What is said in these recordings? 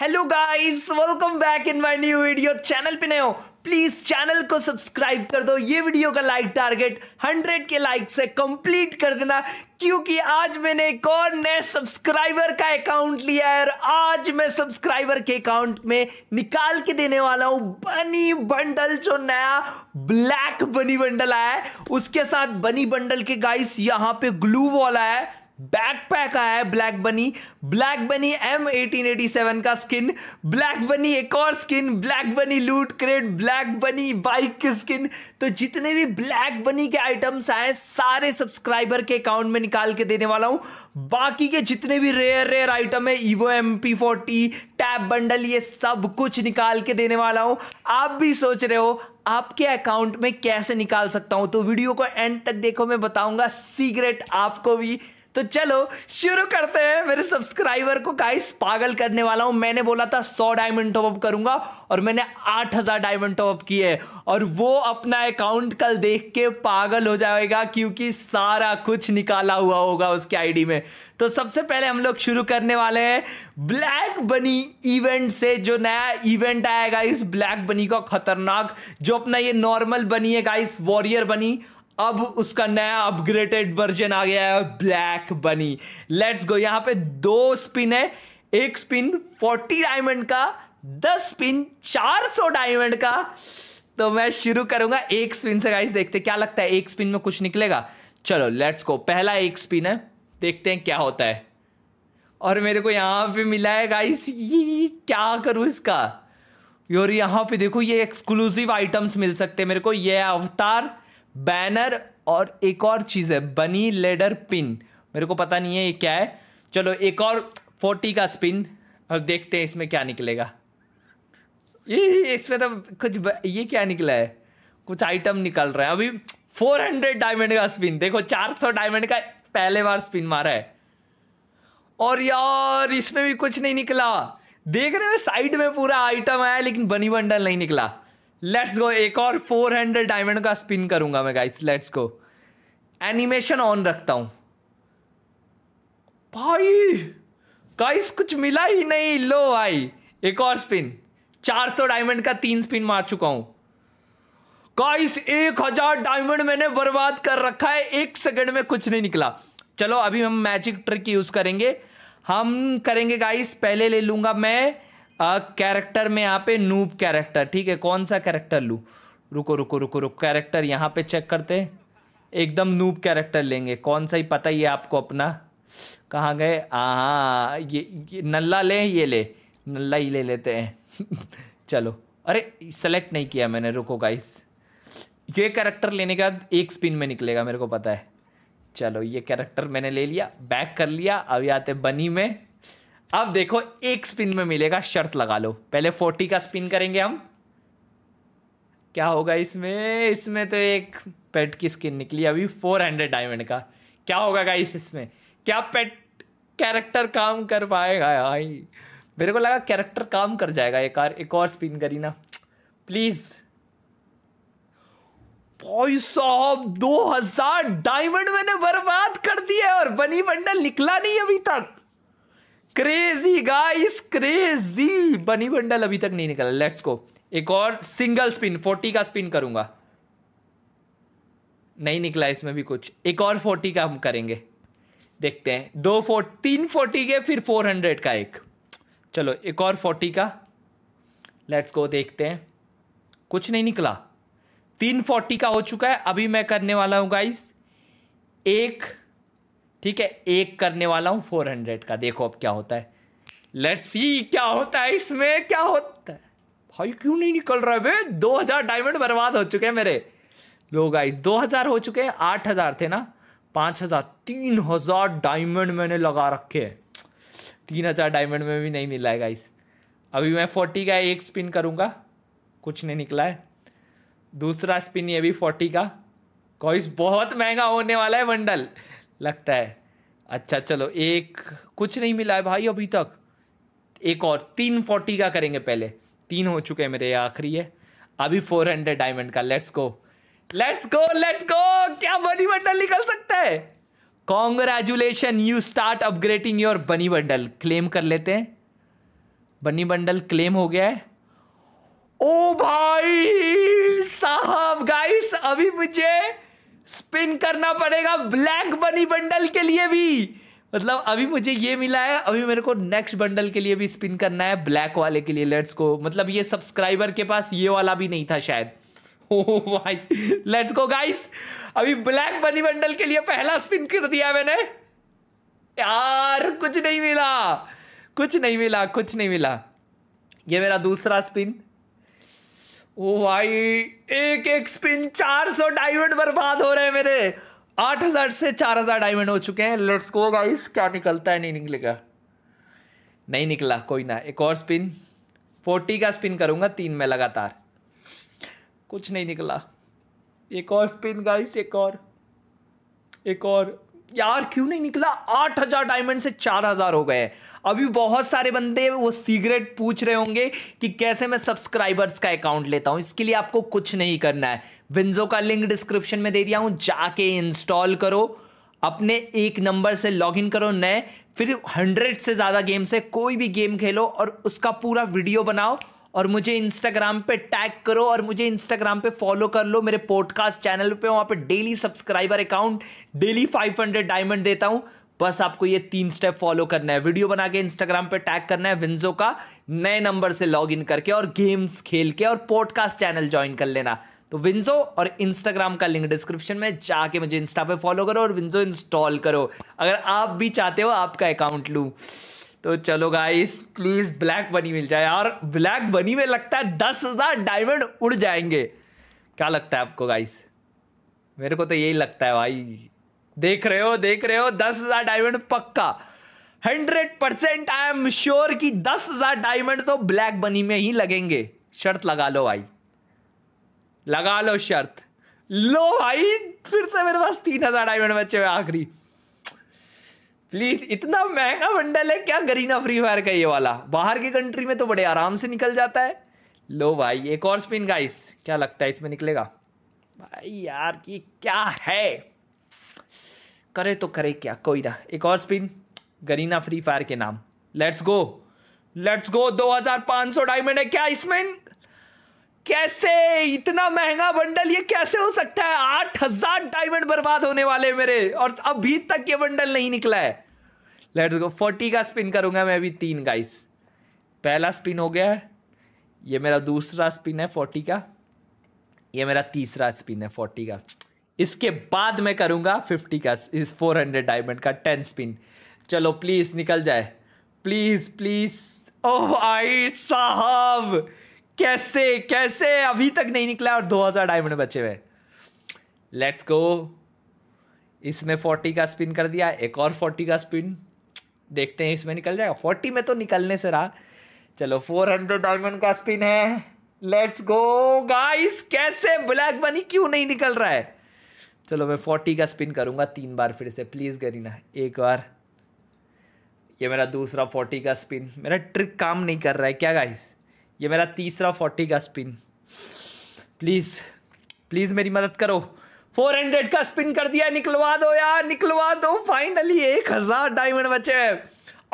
hello guys welcome back in my new video channel पे नए हो प्लीज चैनल को सब्सक्राइब कर दो ये वीडियो का लाइक टारगेट 100 के लाइक से कंप्लीट कर देना क्योंकि आज मैंने एक और नए सब्सक्राइबर का अकाउंट लिया है और आज मैं सब्सक्राइबर के अकाउंट में निकाल के देने वाला हूं बनी बंडल जो नया ब्लैक बनी बंडल आया है उसके साथ बनी बंडल के गाइस यहां पे ग्लू वॉल आया है बैकपैक आया है black bunny black bunny M eighteen eighty seven का स्किन ब्लैक बनी एक और skin black bunny loot crate black bunny bike की स्किन तो जितने भी ब्लैक बनी के आइटम्स आए सारे सब्सक्राइबर के अकाउंट में निकाल के देने वाला हूं बाकी के जितने भी रेयर रेयर आइटम है Evo M P forty tab bundle ये सब कुछ निकाल के देने वाला हूं आप भी सोच रहे हो आपके अकाउंट में कैसे निकाल सकता हूं तो वीडियो को एंड तक देखो मैं बताऊंगा सीक्रेट आपको भी तो चलो शुरू करते हैं मेरे सब्सक्राइबर को गाइस पागल करने वाला हूं मैंने बोला था सौ डायमंड अप करूंगा और मैंने आठ हजार डायमंड टॉपअप किए और वो अपना अकाउंट कल देख के पागल हो जाएगा क्योंकि सारा कुछ निकाला हुआ होगा उसके आईडी में तो सबसे पहले हम लोग शुरू करने वाले हैं ब्लैक बनी इवेंट से जो नया इवेंट आएगा इस ब्लैक बनी का खतरनाक जो अपना ये नॉर्मल बनी है गाइस वॉरियर बनी अब उसका नया अपग्रेडेड वर्जन आ गया है ब्लैक बनी लेट्स गो यहां पे दो स्पिन है एक स्पिन 40 डायमंड का दस स्पिन 400 डायमंड का तो मैं शुरू करूंगा एक स्पिन से गाइस देखते क्या लगता है एक स्पिन में कुछ निकलेगा चलो लेट्स गो पहला एक स्पिन है देखते हैं क्या होता है और मेरे को यहां पे मिला है गाइस ये क्या करूं इसका और यहां पे देखो ये एक्सक्लूसिव आइटम्स मिल सकते हैं मेरे को ये अवतार बैनर और एक और चीज़ है बनी लेडर पिन मेरे को पता नहीं है ये क्या है चलो एक और फोर्टी का स्पिन अब देखते हैं इसमें क्या निकलेगा ये इसमें तो कुछ ये क्या निकला है कुछ आइटम निकल रहा है अभी फोर हंड्रेड डायमंड का स्पिन देखो चार सौ डायमंड का पहले बार स्पिन मारा है और यार इसमें भी कुछ नहीं निकला देख रहे हो साइड में पूरा आइटम आया लेकिन बनी बंडल नहीं निकला लेट्स गो एक और फोर हंड्रेड डायमंड का स्पिन करूंगा मैं guys let's go animation on रखता हूं भाई गाइस कुछ मिला ही नहीं लो भाई एक और स्पिन चार सौ डायमंड का तीन स्पिन मार चुका हूं गाइस एक हजार डायमंड मैंने बर्बाद कर रखा है एक सेकंड में कुछ नहीं निकला चलो अभी हम मैजिक ट्रिक यूज करेंगे हम करेंगे गाइस पहले ले लूंगा मैं कैरेक्टर में यहाँ पे नूब कैरेक्टर ठीक है कौन सा कैरेक्टर लूँ रुको रुको रुको रुको कैरेक्टर यहाँ पे चेक करते एकदम नूब कैरेक्टर लेंगे कौन सा ही पता ही है आपको अपना कहाँ गए हाँ ये, ये नल्ला ले ये ले नल्ला ही ले लेते हैं चलो अरे सेलेक्ट नहीं किया मैंने रुको गाइस ये कैरेक्टर लेने के बाद एक स्पिन में निकलेगा मेरे को पता है चलो ये कैरेक्टर मैंने ले लिया बैक कर लिया अभी आते बनी में अब देखो एक स्पिन में मिलेगा शर्त लगा लो पहले फोर्टी का स्पिन करेंगे हम क्या होगा इसमें इसमें तो एक पेट की स्किन निकली अभी फोर हंड्रेड डायमंड का क्या होगा गाइस इसमें क्या पेट कैरेक्टर काम कर पाएगा भाई मेरे को लगा कैरेक्टर काम कर जाएगा एक और एक और स्पिन करी ना प्लीज़ भाई साहब दो हजार डायमंड मैंने बर्बाद कर दिया और बनी बंडल निकला नहीं अभी तक crazy guys crazy bunny bundle अभी तक नहीं निकला लेट्स को एक और सिंगल स्पिन फोर्टी का स्पिन करूंगा नहीं निकला इसमें भी कुछ एक और फोर्टी का हम करेंगे देखते हैं दो फोर तीन फोर्टी के फिर फोर हंड्रेड का एक चलो एक और फोर्टी का लेट्स गो देखते हैं कुछ नहीं निकला तीन फोर्टी का हो चुका है अभी मैं करने वाला हूँ गाइस एक ठीक है एक करने वाला हूं फोर हंड्रेड का देखो अब क्या होता है लेट्स सी क्या होता है इसमें क्या होता है भाई क्यों नहीं निकल रहा है बे दो हज़ार डायमंड बर्बाद हो चुके हैं मेरे लोग आइस दो हज़ार हो चुके हैं आठ हज़ार थे ना पांच हज़ार तीन हज़ार डायमंड मैंने लगा रखे है तीन हज़ार डायमंड में भी नहीं मिला है गाइस अभी मैं फोर्टी का एक स्पिन करूंगा कुछ नहीं निकला है दूसरा स्पिन ये भी फोर्टी का कॉइस बहुत महंगा होने वाला है बंडल लगता है अच्छा चलो एक कुछ नहीं मिला है भाई अभी तक एक और तीन फोर्टी का करेंगे पहले तीन हो चुके हैं मेरे आखिरी है अभी फोर हंड्रेड डायमंड का let's go let's go let's go क्या बनी बंडल निकल सकता है congratulation you start upgrading your bunny bundle claim कर लेते हैं बनी बंडल क्लेम हो गया है ओ भाई साहब गाइस अभी मुझे स्पिन करना पड़ेगा ब्लैक बनी बंडल के लिए भी मतलब अभी मुझे ये मिला है अभी मेरे को नेक्स्ट बंडल के लिए भी स्पिन करना है ब्लैक वाले के लिए लेट्स को मतलब ये सब्सक्राइबर के पास ये वाला भी नहीं था शायद भाई लेट्स गो गाइस अभी ब्लैक बनी बंडल के लिए पहला स्पिन कर दिया मैंने यार कुछ नहीं मिला कुछ नहीं मिला कुछ नहीं मिला ये मेरा दूसरा स्पिन ओ भाई एक एक स्पिन 400 डायमंड बर्बाद हो रहे हैं मेरे 8000 से 4000 डायमंड हो चुके हैं लेट्स गो गाइस क्या निकलता है नहीं निकलेगा नहीं निकला कोई ना एक और स्पिन 40 का स्पिन करूंगा तीन में लगातार कुछ नहीं निकला एक और स्पिन गाइस एक और एक और यार क्यों नहीं निकला आठ हजार डायमंड से चार हजार हो गए अभी बहुत सारे बंदे वो सीक्रेट पूछ रहे होंगे कि कैसे मैं सब्सक्राइबर्स का अकाउंट लेता हूं इसके लिए आपको कुछ नहीं करना है विंजो का लिंक डिस्क्रिप्शन में दे दिया हूं जाके इंस्टॉल करो अपने एक नंबर से लॉगिन करो नए फिर हंड्रेड से ज़्यादा गेम से कोई भी गेम खेलो और उसका पूरा वीडियो बनाओ और मुझे इंस्टाग्राम पे टैग करो और मुझे इंस्टाग्राम पे फॉलो कर लो मेरे पॉडकास्ट चैनल पे वहाँ पे daily subscriber account daily 500 diamond देता हूँ बस आपको ये तीन स्टेप फॉलो करना है वीडियो बना के इंस्टाग्राम पे टैग करना है विंजो का नए नंबर से लॉग इन करके और गेम्स खेल के और पॉडकास्ट चैनल ज्वाइन कर लेना तो विंजो और इंस्टाग्राम का लिंक डिस्क्रिप्शन में जाके मुझे इंस्टा पे फॉलो करो और विंजो इंस्टॉल करो अगर आप भी चाहते हो आपका अकाउंट लूँ तो चलो गाइस प्लीज ब्लैक बनी मिल जाए और ब्लैक बनी में लगता है दस हजार डायमंड उड़ जाएंगे क्या लगता है आपको गाइस मेरे को तो यही लगता है भाई देख रहे हो देख रहे हो दस हजार डायमंड पक्का hundred percent I am sure कि दस हजार डायमंड तो ब्लैक बनी में ही लगेंगे शर्त लगा लो भाई लगा लो शर्त लो भाई फिर से मेरे पास तीन हजार डायमंड बचे हुए आखिरी प्लीज इतना महंगा बंडल है क्या गरीना फ्री फायर का ये वाला बाहर की कंट्री में तो बड़े आराम से निकल जाता है लो भाई एक और स्पिन गाइस क्या लगता है इसमें निकलेगा भाई यार ये क्या है करे तो करे क्या कोई ना एक और स्पिन गरीना फ्री फायर के नाम लेट्स गो लेट्स गो दो हजार पांच सौ डायमंड है क्या इसमें कैसे इतना महंगा बंडल ये कैसे हो सकता है आठ हजार डायमंड बर्बाद होने वाले मेरे और अभी तक ये बंडल नहीं निकला है लेट्स गो फोर्टी का स्पिन करूंगा मैं अभी तीन गाइस पहला स्पिन हो गया है ये मेरा दूसरा स्पिन है फोर्टी का ये मेरा तीसरा स्पिन है फोर्टी का इसके बाद मैं करूँगा फिफ्टी का इस फोर हंड्रेड डायमंड का टेन स्पिन चलो प्लीज़ निकल जाए प्लीज़ प्लीज़ ओ आई साहब कैसे कैसे अभी तक नहीं निकला और 2000 डायमंड बचे हुए लेट्स गो इसमें 40 का स्पिन कर दिया एक और 40 का स्पिन देखते हैं इसमें निकल जाएगा 40 में तो निकलने से रहा चलो 400 डायमंड का स्पिन है लेट्स गो गाइस कैसे ब्लैक मनी क्यों नहीं निकल रहा है चलो मैं 40 का स्पिन करूंगा तीन बार फिर से प्लीज़ गरीना एक बार ये मेरा दूसरा 40 का स्पिन मेरा ट्रिक काम नहीं कर रहा है क्या गाइस ये मेरा तीसरा फोर्टी का स्पिन प्लीज़ प्लीज़ मेरी मदद करो फोर हंड्रेड का स्पिन कर दिया निकलवा दो यार निकलवा दो फाइनली एक हज़ार डायमंड बचे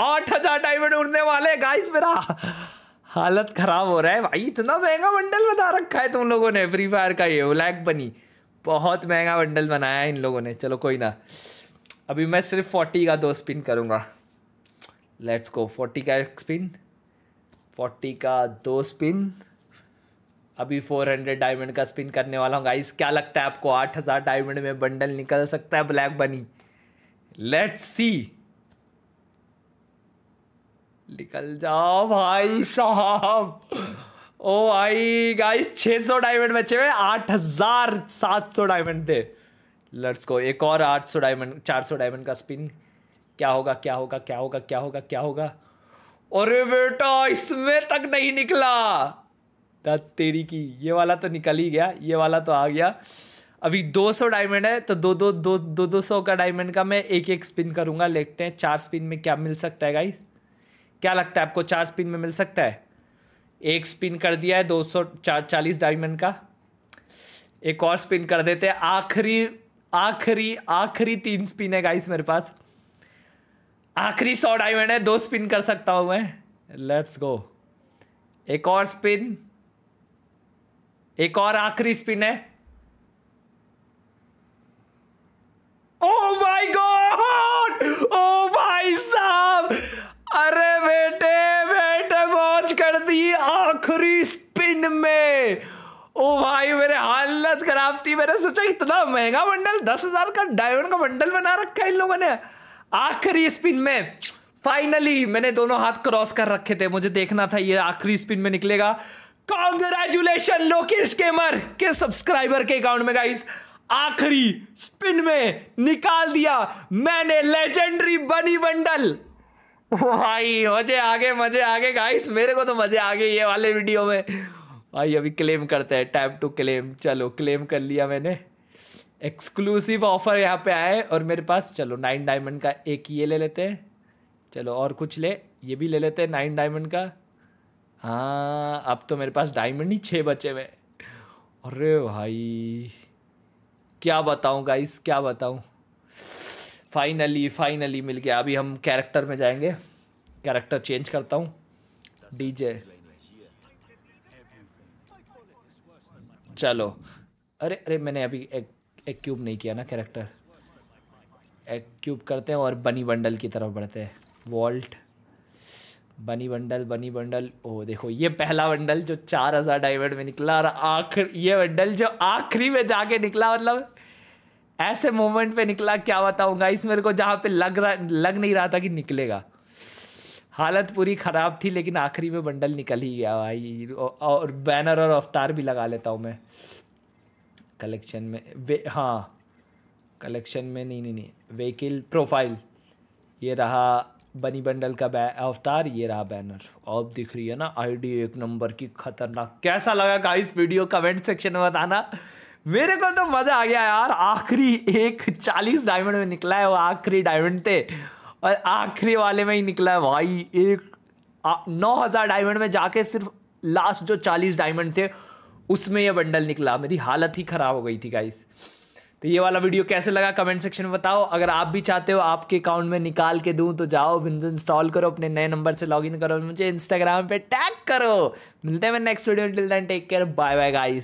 आठ हज़ार डायमंड उड़ने वाले गाइस मेरा हालत ख़राब हो रहा है भाई इतना महंगा बंडल बना रखा है तुम लोगों ने फ्री फायर का ये ब्लैक बनी बहुत महंगा बंडल बनाया है इन लोगों ने चलो कोई ना अभी मैं सिर्फ फोर्टी का दो स्पिन करूँगा लेट्स गो फोर्टी का एक स्पिन फोर्टी का दो स्पिन अभी फोर हंड्रेड डायमंड का स्पिन करने वाला हूँ गाइस क्या लगता है आपको आठ हज़ार डायमंड में बंडल निकल सकता है ब्लैक बनी लेट्स सी निकल जाओ भाई साहब ओ आई गाइस सौ डायमंड बचे हुए आठ हजार सात सौ डायमंड थे लेट्स को एक और आठ सौ डायमंड चार सौ डायमंड का स्पिन क्या होगा क्या होगा क्या होगा क्या होगा क्या होगा अरे बेटा इसमें तक नहीं निकला दात तेरी की ये वाला तो निकल ही गया ये वाला तो आ गया अभी 200 डायमंड है तो दो दो दो दो दो सौ का डायमंड का मैं एक एक स्पिन करूंगा देखते हैं चार स्पिन में क्या मिल सकता है गाइस क्या लगता है आपको चार स्पिन में मिल सकता है एक स्पिन कर दिया है दो सौ चालीस डायमंड का एक और स्पिन कर देते हैं आखिरी आखिरी आखिरी तीन स्पिन है गाइस मेरे पास आखिरी सौ डायमंड है दो स्पिन कर सकता हूं मैं लेट्स गो एक और स्पिन एक और आखिरी स्पिन है ओ माय गॉड ओ भाई साहब अरे बेटे बेटे मौज कर दी आखिरी स्पिन में ओ भाई मेरे हालत खराब थी मैंने सोचा इतना महंगा बंडल दस हजार का डायमंड का बंडल बना रखा है इन लोगों ने आखिरी स्पिन में फाइनली मैंने दोनों हाथ क्रॉस कर रखे थे मुझे देखना था ये आखिरी स्पिन में निकलेगा कॉन्ग्रेचुलेशन लोकेश केमर के सब्सक्राइबर के अकाउंट में गाइस आखिरी स्पिन में निकाल दिया मैंने लेजेंडरी बनी बंडल भाई मजे आगे मजे आगे गाइस मेरे को तो मजे आगे ये वाले वीडियो में भाई अभी क्लेम करते हैं टाइम टू क्लेम चलो क्लेम कर लिया मैंने एक्सक्लूसिव ऑफर यहाँ पे आए और मेरे पास चलो नाइन डायमंड का एक ये ले लेते हैं चलो और कुछ ले ये भी ले लेते हैं नाइन डायमंड का हाँ अब तो मेरे पास डायमंड ही छः बचे हुए अरे भाई क्या बताऊँ गाइस क्या बताऊँ फाइनली फाइनली मिल गया अभी हम कैरेक्टर में जाएंगे कैरेक्टर चेंज करता हूँ डीजे चलो अरे अरे मैंने अभी एक एक्यूब नहीं किया ना कैरेक्टर एक्यूब करते हैं और बनी बंडल की तरफ बढ़ते हैं वॉल्ट बनी बंडल बनी बंडल ओ देखो ये पहला बंडल जो चार हज़ार डायमंड में निकला और आखिर ये बंडल जो आखिरी में जाके निकला मतलब ऐसे मोमेंट पे निकला क्या बताऊंगा इस मेरे को जहाँ पे लग रहा लग नहीं रहा था कि निकलेगा हालत पूरी ख़राब थी लेकिन आखिरी में बंडल निकल ही गया भाई और बैनर और अवतार भी लगा लेता हूँ मैं कलेक्शन में वे हाँ कलेक्शन में नहीं नहीं नहीं वहीकिल प्रोफाइल ये रहा बनी बंडल का अवतार ये रहा बैनर अब दिख रही है ना आईडी एक नंबर की खतरनाक कैसा लगा का इस वीडियो कमेंट सेक्शन में बताना मेरे को तो मज़ा आ गया यार आखिरी एक चालीस डायमंड में निकला है वो आखिरी डायमंड थे और आखिरी वाले में ही निकला है भाई एक नौ हज़ार डायमंड में जाके सिर्फ लास्ट जो चालीस डायमंड थे उसमें यह बंडल निकला मेरी हालत ही ख़राब हो गई थी गाइस तो ये वाला वीडियो कैसे लगा कमेंट सेक्शन में बताओ अगर आप भी चाहते हो आपके अकाउंट में निकाल के दूं तो जाओ विंडो इंस्टॉल करो अपने नए नंबर से लॉगिन करो मुझे इंस्टाग्राम पे टैग करो मिलते हैं मैं next video till then take care bye bye guys